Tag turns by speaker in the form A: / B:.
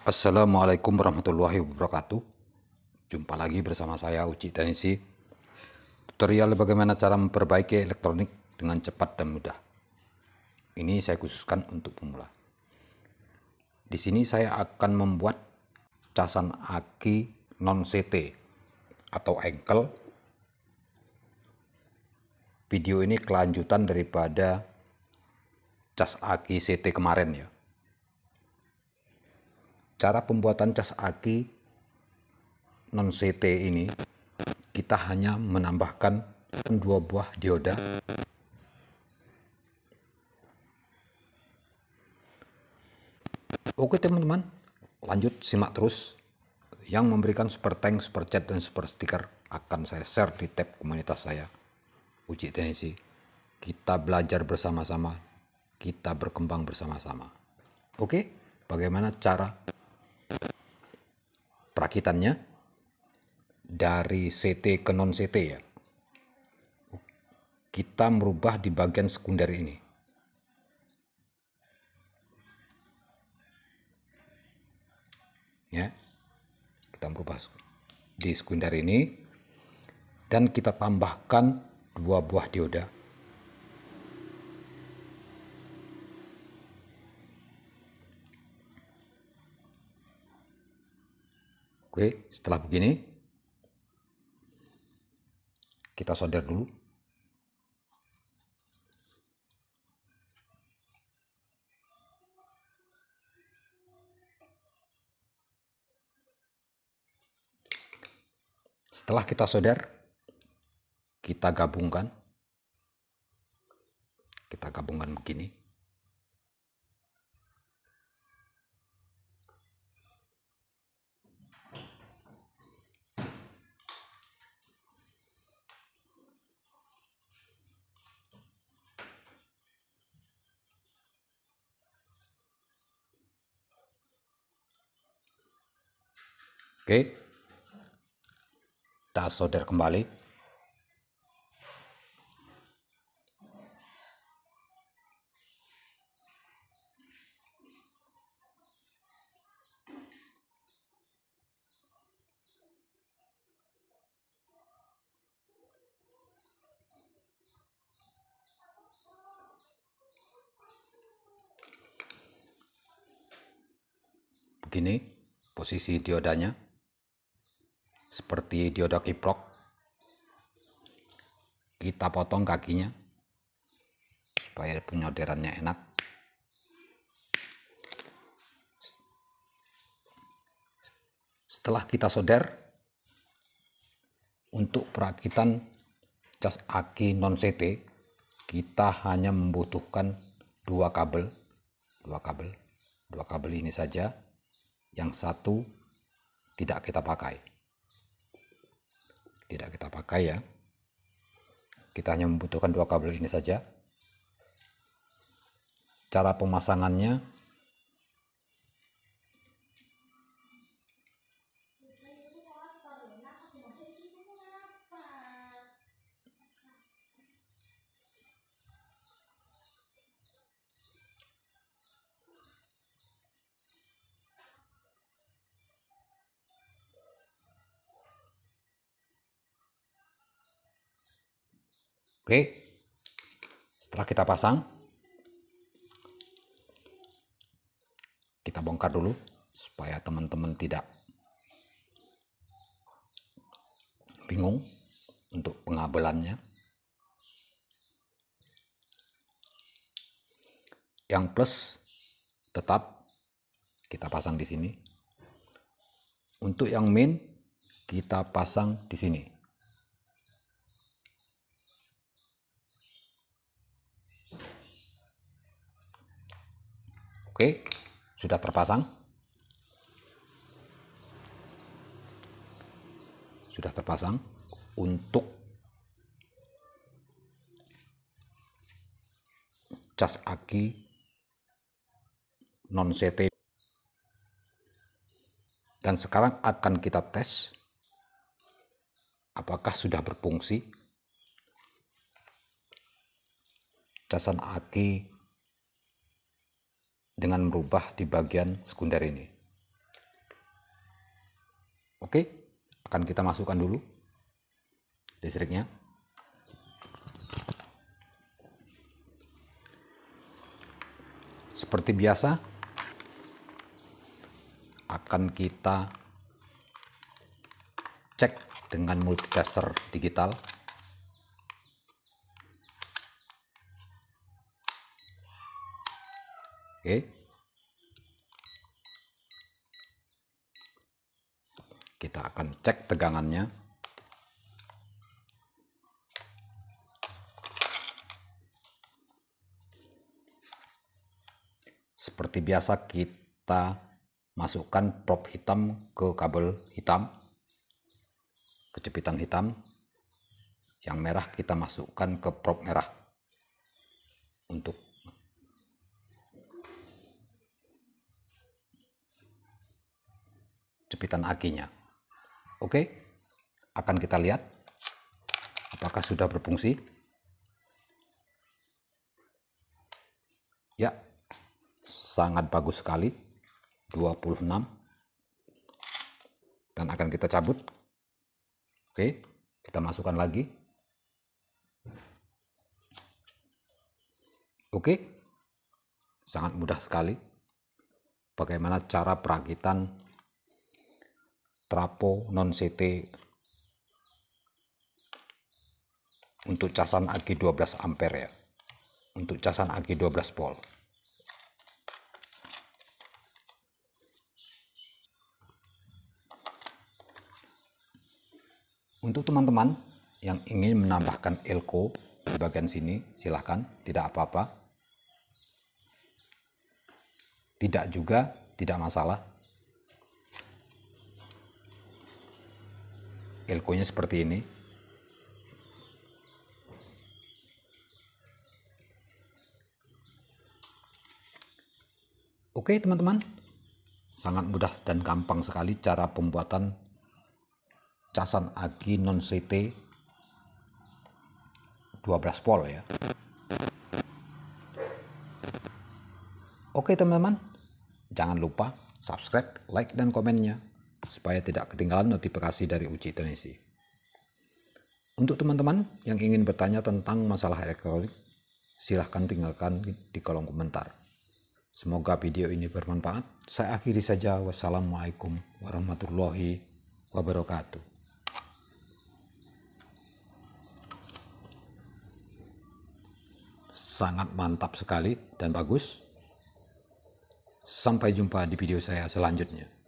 A: Assalamualaikum warahmatullahi wabarakatuh Jumpa lagi bersama saya Uci Tanisi Tutorial bagaimana cara memperbaiki elektronik dengan cepat dan mudah Ini saya khususkan untuk pemula Di sini saya akan membuat casan aki non CT atau engkel Video ini kelanjutan daripada cas aki CT kemarin ya cara pembuatan cas aki non CT ini kita hanya menambahkan dua buah dioda Oke teman-teman, lanjut simak terus. Yang memberikan super tank, super chat, dan super stiker akan saya share di tab komunitas saya. Uji Tenisi, kita belajar bersama-sama, kita berkembang bersama-sama. Oke, bagaimana cara perakitannya dari CT ke non CT ya kita merubah di bagian sekunder ini ya kita merubah di sekunder ini dan kita tambahkan dua buah dioda Oke, setelah begini kita solder dulu. Setelah kita solder, kita gabungkan. Kita gabungkan begini. Oke. Kita solder kembali. begini posisi diodanya seperti dioda kiprok. Kita potong kakinya supaya penyoderannya enak. Setelah kita solder, untuk perakitan cas aki non CT, kita hanya membutuhkan dua kabel, dua kabel, dua kabel ini saja. Yang satu tidak kita pakai tidak kita pakai ya kita hanya membutuhkan dua kabel ini saja cara pemasangannya Oke. Setelah kita pasang, kita bongkar dulu supaya teman-teman tidak bingung untuk pengabelannya. Yang plus tetap kita pasang di sini. Untuk yang min kita pasang di sini. Oke, sudah terpasang. Sudah terpasang untuk cas aki non CT. Dan sekarang akan kita tes apakah sudah berfungsi casan aki dengan merubah di bagian sekunder ini. Oke, akan kita masukkan dulu listriknya. Seperti biasa, akan kita cek dengan multitester digital Oke. Kita akan cek tegangannya. Seperti biasa kita masukkan prop hitam ke kabel hitam. Kecepitan hitam. Yang merah kita masukkan ke prop merah. Untuk jepitan akinya. Oke, akan kita lihat apakah sudah berfungsi. Ya, sangat bagus sekali. 26 dan akan kita cabut. Oke, kita masukkan lagi. Oke, sangat mudah sekali. Bagaimana cara perakitan trapo non CT untuk casan AG 12 ampere ya untuk casan AG 12 volt untuk teman-teman yang ingin menambahkan elko di bagian sini silahkan tidak apa-apa tidak juga tidak masalah elkonya seperti ini Oke teman-teman, sangat mudah dan gampang sekali cara pembuatan casan agi non CT 12 volt ya. Oke teman-teman, jangan lupa subscribe, like, dan komennya supaya tidak ketinggalan notifikasi dari uji tenisi. Untuk teman-teman yang ingin bertanya tentang masalah elektronik, silahkan tinggalkan di kolom komentar. Semoga video ini bermanfaat. Saya akhiri saja. Wassalamualaikum warahmatullahi wabarakatuh. Sangat mantap sekali dan bagus. Sampai jumpa di video saya selanjutnya.